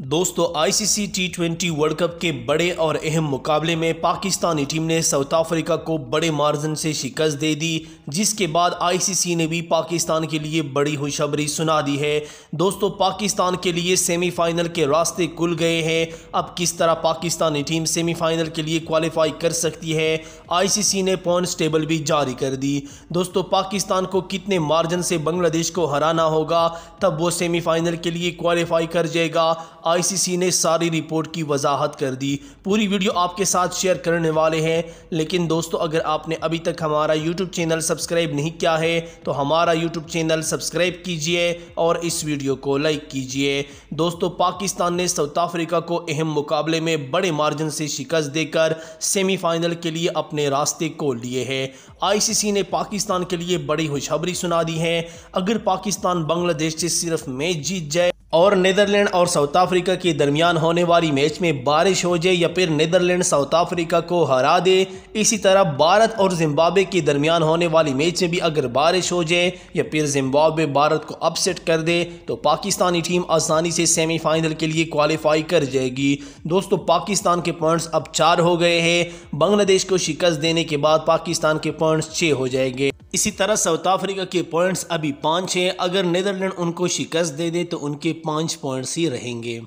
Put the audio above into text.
दोस्तों ICC T twenty world cup के बड़े और अहम मुकाबले में पाकिस्तानी टीम ने साउथ अफ्रीका को बड़े मार्जिन से शिकस्त दे दी जिसके बाद आईसीसी ने भी पाकिस्तान के लिए बड़ी खुशबरी सुना दी है दोस्तों पाकिस्तान के लिए सेमीफाइनल के रास्ते खुल गए हैं अब किस तरह पाकिस्तानी टीम सेमीफाइनल के लिए क्वालिफाई कर सकती है आई ने पॉइंट्स टेबल भी जारी कर दी दोस्तों पाकिस्तान को कितने मार्जिन से बांग्लादेश को हराना होगा तब वो सेमीफाइनल के लिए क्वालिफाई कर जाएगा आईसीसी ने सारी रिपोर्ट की वजाहत कर दी पूरी वीडियो आपके साथ शेयर करने वाले हैं लेकिन दोस्तों अगर आपने अभी तक हमारा यूट्यूब चैनल सब्सक्राइब नहीं किया है तो हमारा यूट्यूब चैनल सब्सक्राइब कीजिए और इस वीडियो को लाइक कीजिए दोस्तों पाकिस्तान ने साउथ अफ्रीका को अहम मुकाबले में बड़े मार्जिन से शिकस्त देकर सेमीफाइनल के लिए अपने रास्ते को लिए है आईसीसी ने पाकिस्तान के लिए बड़ी खुशखबरी सुना दी है अगर पाकिस्तान बांग्लादेश से सिर्फ मैच जीत जाए और नीदरलैंड और साउथ अफ्रीका के दरमियान होने वाली मैच में बारिश हो जाए या फिर नीदरलैंड साउथ अफ्रीका को हरा दे इसी तरह भारत और जिम्बाब्वे के दरमियान होने वाली मैच में भी अगर बारिश हो जाए या फिर जिम्बाब्वे भारत को अपसेट कर दे तो पाकिस्तानी टीम आसानी से सेमीफाइनल के लिए क्वालिफाई कर जाएगी दोस्तों पाकिस्तान के पॉइंट्स अब चार हो गए हैं बांग्लादेश को शिकस्त देने के बाद पाकिस्तान के पॉइंट्स छः हो जाएंगे इसी तरह साउथ अफ्रीका के पॉइंट्स अभी पाँच हैं अगर नीदरलैंड उनको शिकस्त दे दे तो उनके पाँच पॉइंट्स ही रहेंगे